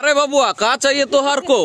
अरे बाबूआ कहा चाहिए हर को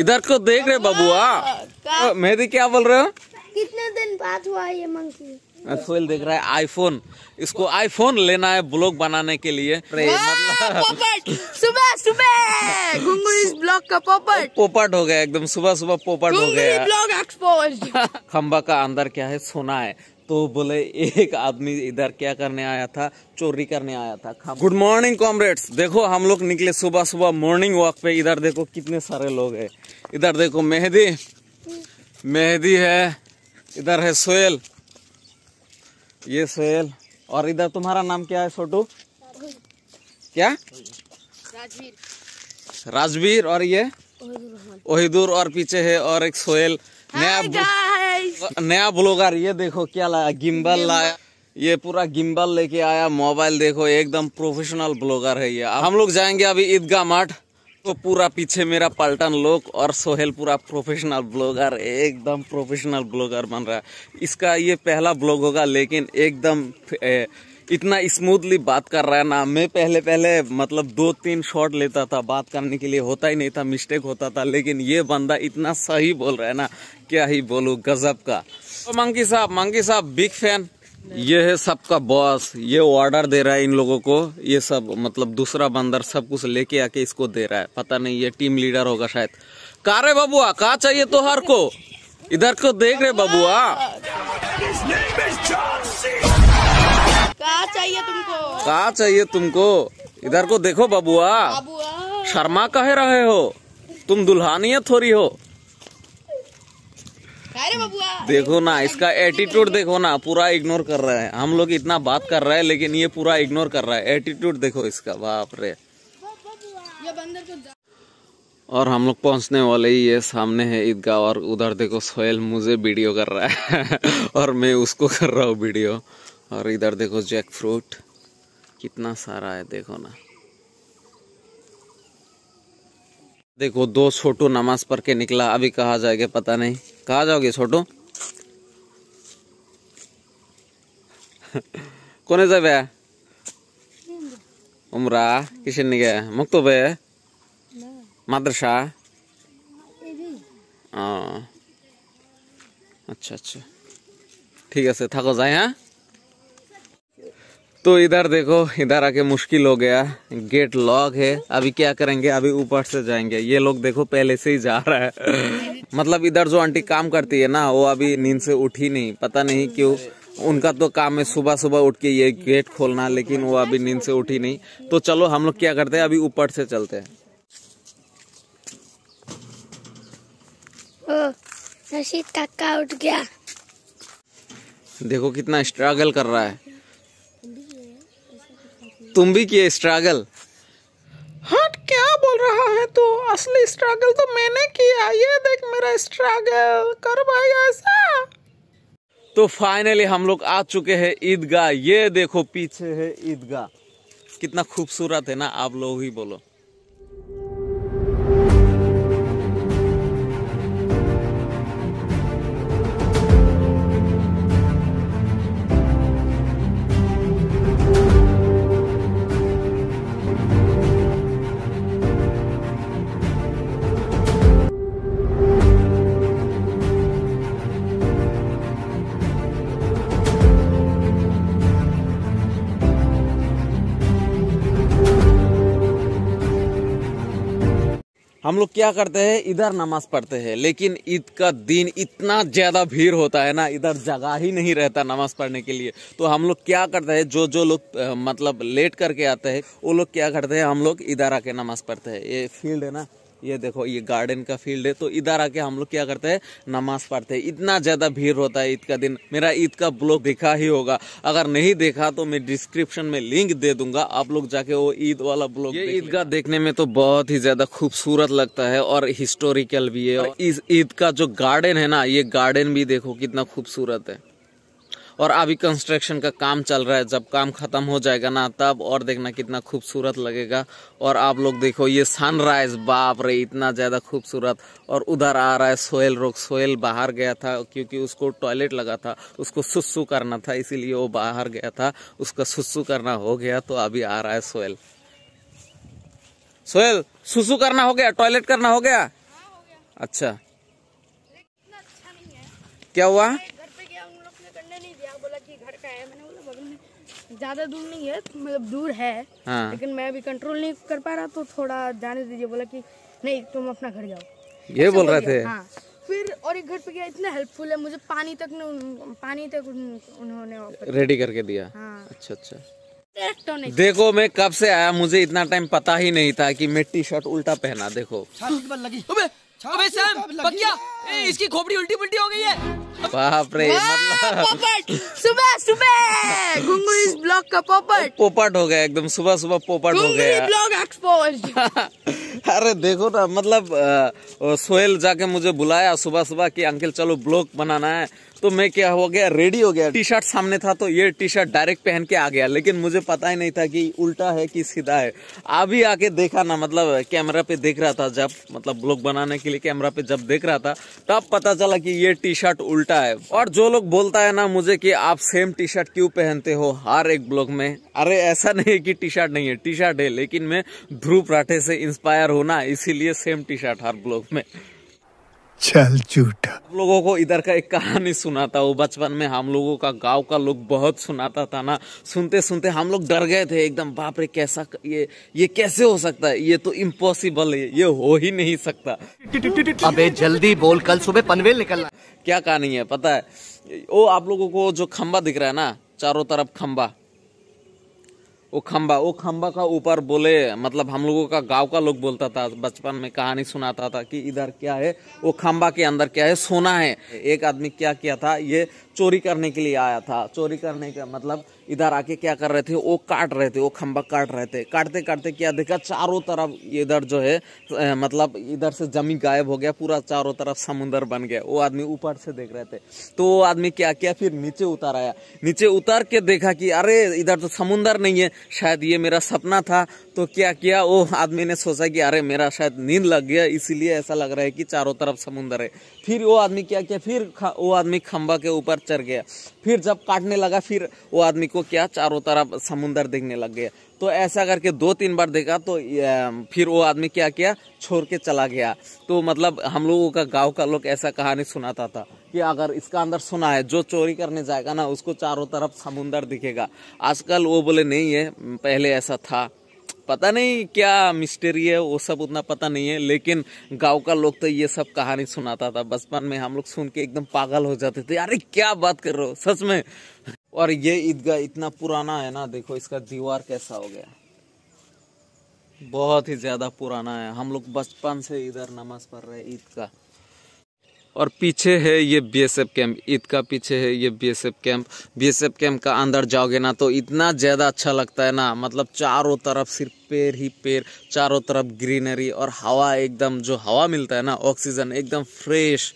इधर को देख रहे बाबुआ मेहदी क्या बोल रहे हो कितने दिन बाद हुआ ये मंकी फुल देख रहा है आईफोन इसको आईफोन लेना है ब्लॉग बनाने के लिए मतलब- सुबह सुबह इस ब्लॉग का पोपट पोपट हो गया एकदम सुबह सुबह पोपट हो गया ब्लॉग एक्सपोज खम्बा का अंदर क्या है सोना है तो बोले एक आदमी इधर क्या करने आया था चोरी करने आया था गुड मॉर्निंग कॉमरेड्स देखो हम लोग निकले सुबह सुबह मॉर्निंग वॉक पे इधर देखो कितने सारे लोग हैं इधर देखो मेहदी मेहदी है इधर है सोयल ये सोयल और इधर तुम्हारा नाम क्या है छोटू क्या राजवीर राजवीर और ये ओहिदूर और पीछे है और एक सोयल नया नया ब्लॉगर ये देखो क्या लाया गिम्बल लाया ये पूरा गिम्बल लेके आया मोबाइल देखो एकदम प्रोफेशनल ब्लॉगर है ये हम लोग जाएंगे अभी ईदगाह मठ तो पूरा पीछे मेरा पलटन लोक और सोहेल पूरा प्रोफेशनल ब्लॉगर एकदम प्रोफेशनल ब्लॉगर बन रहा है इसका ये पहला ब्लॉग होगा लेकिन एकदम इतना स्मूथली बात कर रहा है ना मैं पहले पहले मतलब दो तीन शॉट लेता था बात करने के लिए होता ही नहीं था मिस्टेक होता था लेकिन ये बंदा इतना सही बोल रहा है ना क्या ही बोलू गजब का तो मंकी साहब मंकी साहब बिग फैन ये है सबका बॉस ये ऑर्डर दे रहा है इन लोगों को ये सब मतलब दूसरा बंदर सब कुछ लेके आके इसको दे रहा है पता नहीं ये टीम लीडर होगा शायद कहा रे बबुआ कहा चाहिए तो हर को इधर को देख रहे बबुआ चाहिए तुमको कहा चाहिए तुमको इधर को देखो बबुआ शर्मा कह रहे हो तुम दुल्हानिया थोड़ी हो देखो ना इसका एटीट्यूड देखो ना पूरा इग्नोर कर रहा है हम लोग इतना बात कर रहे हैं लेकिन ये पूरा इग्नोर कर रहा है एटीट्यूड देखो इसका बाप रे तो और हम लोग पहुंचने वाले ही ये सामने है ईदगाह और उधर देखो सोहेल मुझे वीडियो कर रहा है और मैं उसको कर रहा हूँ वीडियो और इधर देखो जैक फ्रूट कितना सारा है देखो ना देखो दो छोटू नमाज पढ़ के निकला अभी कहा जाएगा पता नहीं कहा जाओगे छोटू कौन भैया उमरा किशन मुक्तो भैया मदरसा हाँ। अच्छा अच्छा ठीक है थको जाए हाँ तो इधर देखो इधर आके मुश्किल हो गया गेट लॉक है अभी क्या करेंगे अभी ऊपर से जाएंगे ये लोग देखो पहले से ही जा रहा है मतलब इधर जो आंटी काम करती है ना वो अभी नींद से उठी नहीं पता नहीं क्यों उनका तो काम है सुबह सुबह उठ के ये गेट खोलना लेकिन वो अभी नींद से उठी नहीं तो चलो हम लोग क्या करते हैं अभी ऊपर से चलते हैं ओ, उठ गया देखो कितना स्ट्रगल कर रहा है तुम भी किए स्ट्रगल हाँ क्या बोल रहा है तू तो? असली स्ट्रगल तो मैंने किया ये देख मेरा स्ट्रगल कर पाएगा ऐसा तो फाइनली हम लोग आ चुके हैं ईदगाह ये देखो पीछे है ईदगाह कितना खूबसूरत है ना आप लोग ही बोलो हम लोग क्या करते हैं इधर नमाज पढ़ते हैं लेकिन ईद का दिन इतना ज़्यादा भीड़ होता है ना इधर जगह ही नहीं रहता नमाज पढ़ने के लिए तो हम लोग क्या करते हैं जो जो लोग मतलब लेट करके आते हैं वो लोग क्या करते हैं हम लोग इधर आके नमाज पढ़ते हैं ये फील्ड है ना ये देखो ये गार्डन का फील्ड है तो इधर आके हम लोग क्या करते हैं नमाज पढ़ते हैं इतना ज़्यादा भीड़ होता है ईद का दिन मेरा ईद का ब्लॉग दिखा ही होगा अगर नहीं देखा तो मैं डिस्क्रिप्शन में लिंक दे दूंगा आप लोग जाके वो ईद वाला ब्लॉग ये का देखने में तो बहुत ही ज़्यादा खूबसूरत लगता है और हिस्टोरिकल भी है और इस ईद का जो गार्डन है ना ये गार्डन भी देखो कितना खूबसूरत है और अभी कंस्ट्रक्शन का काम चल रहा है जब काम ख़त्म हो जाएगा ना तब और देखना कितना खूबसूरत लगेगा और आप लोग देखो ये सनराइज़ बाप रे इतना ज़्यादा खूबसूरत और उधर आ रहा है सोयल रोक सोयल बाहर गया था क्योंकि उसको टॉयलेट लगा था उसको सुस्सू करना था इसीलिए वो बाहर गया था उसका सुस्सू करना हो गया तो अभी आ रहा है सोयल सोयल सुसु करना हो गया टॉयलेट करना हो गया, हाँ, हो गया। अच्छा, अच्छा क्या हुआ ज़्यादा दूर नहीं है मतलब दूर है हाँ। लेकिन मैं अभी कंट्रोल नहीं कर पा रहा तो थोड़ा जाने दीजिए बोला कि नहीं तुम अपना घर जाओ ये बोल रहे थे हाँ फिर और एक घर पे गया इतना हेल्पफुल है मुझे पानी तक न, पानी तक उन्होंने रेडी करके दिया हाँ। अच्छा अच्छा तो देखो मैं कब से आया मुझे इतना टाइम पता ही नहीं था कि मैं टी शर्ट उल्टा पहना देखो लगी अबे अबे सैम इसकी खोपड़ी उल्टी पुल्टी हो गई है बाप रे हाँ, मतलब सुबह सुबह इस ब्लॉग का पोपट पोपट हो गया एकदम सुबह सुबह पोपट हो गया ब्लॉग एक्सपोज अरे देखो ना मतलब सोहेल जाके मुझे बुलाया सुबह सुबह कि अंकल चलो ब्लॉग बनाना है तो मैं क्या हो गया रेडी हो गया टी शर्ट सामने था तो ये टी शर्ट डायरेक्ट पहन के आ गया लेकिन मुझे पता ही नहीं था कि उल्टा है कि सीधा है अभी आके देखा ना मतलब कैमरा पे देख रहा था जब मतलब ब्लॉग बनाने के लिए कैमरा पे जब देख रहा था तब पता चला कि ये टी शर्ट उल्टा है और जो लोग बोलता है ना मुझे कि आप सेम टी शर्ट क्यों पहनते हो हर एक ब्लॉग में अरे ऐसा नहीं है कि टी शर्ट नहीं है टी शर्ट है लेकिन मैं ध्रुव राठे से इंस्पायर होना इसीलिए सेम टी शर्ट हर ब्लॉग में चल झूठा आप लोगों को इधर का एक कहानी सुनाता हूँ बचपन में हम लोगों का गांव का लोग बहुत सुनाता था ना सुनते सुनते हम लोग डर गए थे एकदम बाप रे कैसा ये ये कैसे हो सकता है ये तो इम्पॉसिबल है ये हो ही नहीं सकता अबे जल्दी बोल कल सुबह पनवेल निकलना क्या कहानी है पता है वो आप लोगों को जो खम्बा दिख रहा है ना चारों तरफ खम्बा वो खम्बा वो खम्बा का ऊपर बोले मतलब हम लोगों का गांव का लोग बोलता था बचपन में कहानी सुनाता था कि इधर क्या है वो खम्बा के अंदर क्या है सोना है एक आदमी क्या किया था ये चोरी करने के लिए आया था चोरी करने का मतलब इधर आके क्या कर रहे थे वो काट रहे थे वो खंबा काट रहे थे काटते काटते क्या देखा चारों तरफ इधर जो है मतलब इधर से जमी गायब हो गया पूरा चारों तरफ समुंदर बन गया वो आदमी ऊपर से देख रहे थे तो वो आदमी क्या किया फिर नीचे उतर आया नीचे उतर के देखा कि अरे इधर तो समुंदर नहीं है शायद ये मेरा सपना था तो क्या किया वो आदमी ने सोचा कि अरे मेरा शायद नींद लग गया इसीलिए ऐसा लग रहा है कि चारों तरफ समुंदर है फिर वो आदमी क्या किया फिर वो आदमी खम्बा के ऊपर चर गया फिर जब काटने लगा फिर वो आदमी को क्या चारों तरफ समुंदर दिखने लग गया तो ऐसा करके दो तीन बार देखा तो फिर वो आदमी क्या किया छोड़ के चला गया तो मतलब हम लोगों का गांव का लोग ऐसा कहानी सुनाता था कि अगर इसका अंदर सुना है जो चोरी करने जाएगा ना उसको चारों तरफ समुंदर दिखेगा आजकल वो बोले नहीं है पहले ऐसा था पता नहीं क्या मिस्टेरी है वो सब उतना पता नहीं है लेकिन गांव का लोग तो ये सब कहानी सुनाता था बचपन में हम लोग सुन के एकदम पागल हो जाते थे अरे क्या बात कर रहे हो सच में और ये ईदगाह इतना पुराना है ना देखो इसका दीवार कैसा हो गया बहुत ही ज़्यादा पुराना है हम लोग बचपन से इधर नमाज पढ़ रहे ईद का और पीछे है ये बीएसएफ कैंप ईद का पीछे है ये बीएसएफ कैंप बीएसएफ कैंप का अंदर जाओगे ना तो इतना ज़्यादा अच्छा लगता है ना मतलब चारों तरफ सिर्फ पेड़ ही पेड़ चारों तरफ ग्रीनरी और हवा एकदम जो हवा मिलता है ना ऑक्सीजन एकदम फ्रेश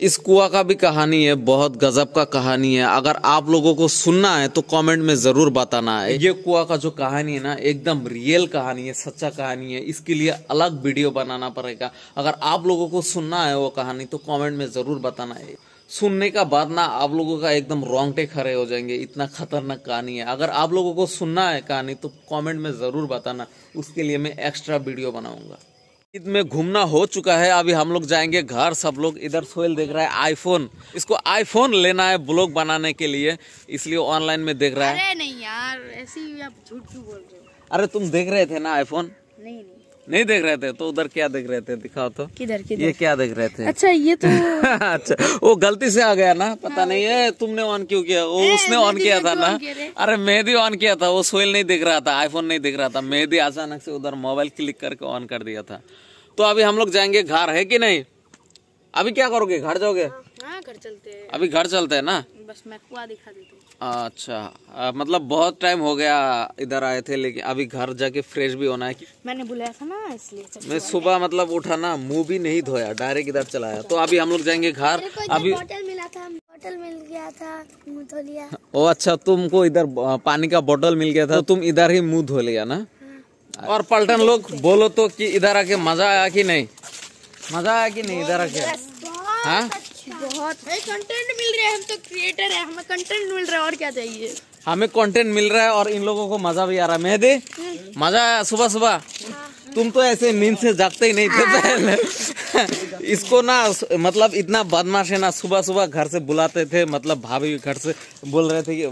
इस कुआ का भी कहानी है बहुत गजब का कहानी है अगर आप लोगों को सुनना है तो कमेंट में जरूर बताना है ये कुआ का जो कहानी है ना एकदम रियल कहानी है सच्चा कहानी है इसके लिए अलग वीडियो बनाना पड़ेगा अगर आप लोगों को सुनना है वो कहानी तो कमेंट में जरूर बताना है सुनने का बाद ना आप लोगों का एकदम रोंगटे खड़े हो जाएंगे इतना खतरनाक कहानी है अगर आप लोगों को सुनना है कहानी तो कॉमेंट में ज़रूर बताना उसके लिए मैं एक्स्ट्रा वीडियो बनाऊंगा ईद में घूमना हो चुका है अभी हम लोग जाएंगे घर सब लोग इधर सोहेल देख रहा है आईफोन इसको आईफोन लेना है ब्लॉग बनाने के लिए इसलिए ऑनलाइन में देख रहा है अरे नहीं यार ऐसी आप झूठ क्यों बोल रहे हो अरे तुम देख रहे थे ना आईफोन नहीं देख रहे थे तो उधर क्या देख रहे थे दिखाओ तो किधर किधर ये क्या देख रहे थे अच्छा ये तो अच्छा वो गलती से आ गया ना पता हाँ। नहीं है तुमने ऑन क्यों किया वो उसने ऑन किया था ना अरे मेहदी ऑन किया था वो सोइल नहीं दिख रहा था आईफोन नहीं दिख रहा था मेहदी अचानक से उधर मोबाइल क्लिक करके ऑन कर दिया था तो अभी हम लोग जाएंगे घर है की नहीं अभी क्या करोगे घर जाओगे हाँ, घर चलते अभी घर चलते है ना बस मैं कुआ दिखा देती अच्छा मतलब बहुत टाइम हो गया इधर आए थे लेकिन अभी घर जाके फ्रेश भी होना है मैंने बुलाया था ना इसलिए मैं सुबह मतलब उठा ना मुंह भी नहीं धोया डायरेक्ट इधर चलाया तो अभी हम लोग जाएंगे घर अभी बोतल मिला था बोतल मिल गया था मुंह धो लिया ओ अच्छा तुमको इधर पानी का बोतल मिल गया था तो तुम इधर ही मुँह धो लिया ना हाँ। और पलटन लोग बोलो तो कि इधर आके मजा आया कि नहीं मजा आया कि नहीं इधर आके हाँ अच्छा बहुत कंटेंट मिल रहा है हम तो क्रिएटर है हमें कंटेंट मिल रहा है और क्या चाहिए हमें कंटेंट मिल रहा है और इन लोगों को मजा भी आ रहा है मेहदी हम्म। मजा आया सुबह सुबह हाँ। तुम तो ऐसे नींद से जागते ही नहीं थे हाँ। पहले इसको ना मतलब इतना बदमाश है ना सुबह सुबह घर से बुलाते थे मतलब भाभी घर से बोल रहे थे कि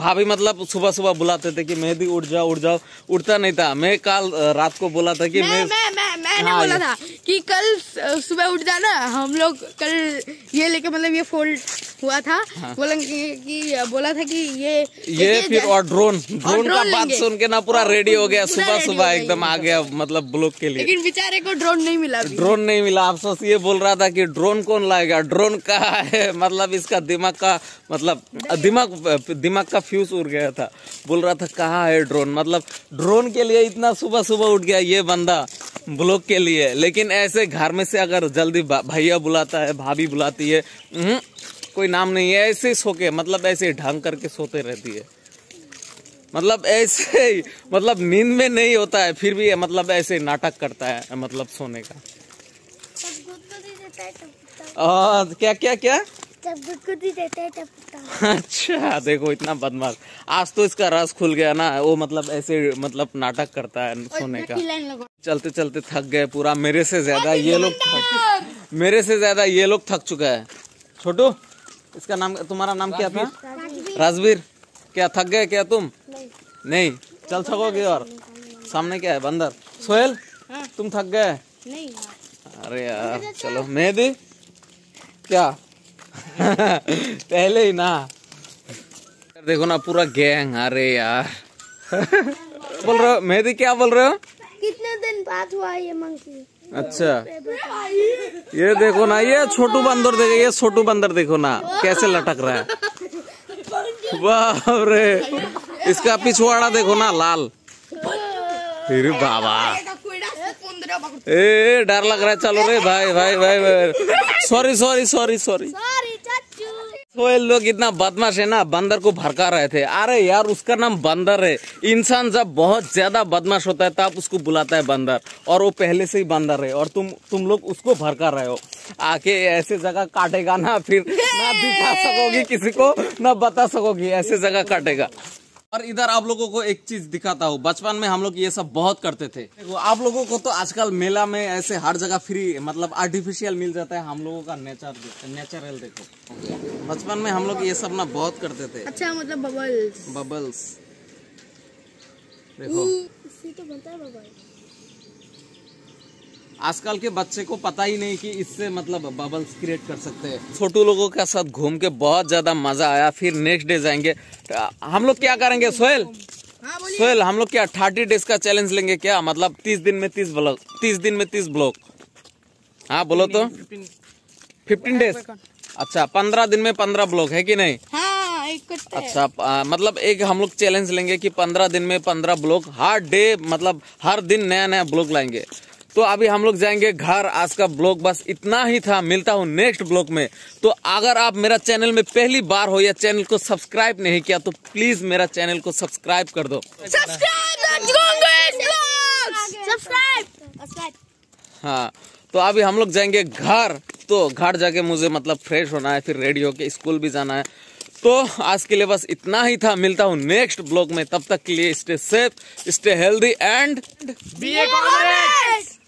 भाभी मतलब सुबह सुबह बुलाते थे कि मेहंदी उठ जाओ उठ जाओ उठता नहीं था मैं कल रात को बोला था कि मैं, मैं, मैं, मैंने हाँ, बोला था कि कल सुबह उठ जाना हम लोग कल ये लेके मतलब ये फोल्ड हुआ था हाँ। बोला कि बोला था कि ये ये फिर और ड्रोन ड्रोन का बात सुन के ना पूरा रेडी हाँ, हो गया सुबह सुबह एकदम आ गया मतलब ब्लॉक के लिए लेकिन बेचारे को ड्रोन नहीं मिला ड्रोन नहीं मिला अफसोस ये बोल रहा था कि ड्रोन कौन लाएगा ड्रोन का है मतलब इसका दिमाग का मतलब दिमाग दिमाग का फ्यूज उड़ गया था बोल रहा था कहा है ड्रोन मतलब ड्रोन के लिए इतना सुबह सुबह उठ गया ये बंदा ब्लॉक के लिए लेकिन ऐसे घर में से अगर जल्दी भैया बुलाता है भाभी बुलाती है हम्म, कोई नाम नहीं है ऐसे सो के मतलब ऐसे ढंग करके सोते रहती है मतलब ऐसे ही मतलब नींद में नहीं होता है फिर भी मतलब ऐसे नाटक करता है मतलब सोने का और क्या क्या क्या अच्छा देखो इतना बदमाश आज तो इसका रस खुल गया ना वो मतलब ऐसे मतलब नाटक करता है सोने का चलते चलते थक गए पूरा मेरे से ज्यादा ये लोग मेरे से ज्यादा ये लोग थक चुका है छोटू इसका नाम तुम्हारा नाम क्या था राजवीर क्या थक गए क्या तुम नहीं, नहीं। चल सकोगे और सामने क्या है बंदर सोहेल हाँ। तुम थक गए अरे यार चलो मेहदी क्या पहले ही ना देखो ना पूरा गैंग अरे यार बोल रहे हो मेहदी क्या बोल रहे हो कितने दिन बाद हुआ ये मंकी अच्छा ये देखो ना ये छोटू बंदर देखो ये छोटू बंदर देखो ना कैसे लटक रहा है बाप रे इसका पिछवाड़ा देखो ना लाल फिर बाबा ए डर लग रहा है चलो रे भाई भाई भाई, भाई। सॉरी सॉरी सॉरी सॉरी तो ये लोग इतना बदमाश है ना बंदर को भड़का रहे थे अरे यार उसका नाम बंदर है इंसान जब बहुत ज्यादा बदमाश होता है तब उसको बुलाता है बंदर और वो पहले से ही बंदर है और तुम तुम लोग उसको भड़का रहे हो आके ऐसे जगह काटेगा ना फिर ना दिखा सकोगी किसी को ना बता सकोगी ऐसे जगह काटेगा और इधर आप लोगों को एक चीज दिखाता हूँ बचपन में हम लोग ये सब बहुत करते थे आप लोगों को तो आजकल मेला में ऐसे हर जगह फ्री मतलब आर्टिफिशियल मिल जाता है हम लोगों का नेचर नेचुरल देखो बचपन में हम लोग ये सब ना बहुत करते थे अच्छा मतलब बबल्स बबल्स देखो इससे तो बनता है आजकल के बच्चे को पता ही नहीं कि इससे मतलब बबल्स क्रिएट कर सकते हैं छोटू लोगों के साथ घूम के बहुत ज्यादा मजा आया फिर नेक्स्ट डे जाएंगे हम लोग क्या करेंगे सोहेल हाँ, सोहेल हम लोग क्या थर्टी डेज का चैलेंज लेंगे क्या मतलब तीस दिन में तीस ब्लॉक तीस दिन में तीस ब्लॉक हाँ बोलो तो फिफ्टीन डेज अच्छा पंद्रह दिन में पंद्रह ब्लॉक है कि नहीं हाँ, अच्छा आ, मतलब एक हम लोग चैलेंज लेंगे कि पंद्रह दिन में पंद्रह ब्लॉक हर डे मतलब हर दिन नया नया ब्लॉक लाएंगे तो अभी हम लोग जाएंगे घर आज का ब्लॉग बस इतना ही था मिलता हूँ नेक्स्ट ब्लॉग में तो अगर आप मेरा चैनल में पहली बार हो या चैनल को सब्सक्राइब नहीं किया तो प्लीज मेरा चैनल को सब्सक्राइब कर दो सब्सक्राइब हाँ तो अभी हम लोग जाएंगे घर तो घर जाके मुझे मतलब फ्रेश होना है फिर रेडी होके स्कूल भी जाना है तो आज के लिए बस इतना ही था मिलता हूँ नेक्स्ट ब्लॉग में तब तक के लिए stay safe stay healthy and be A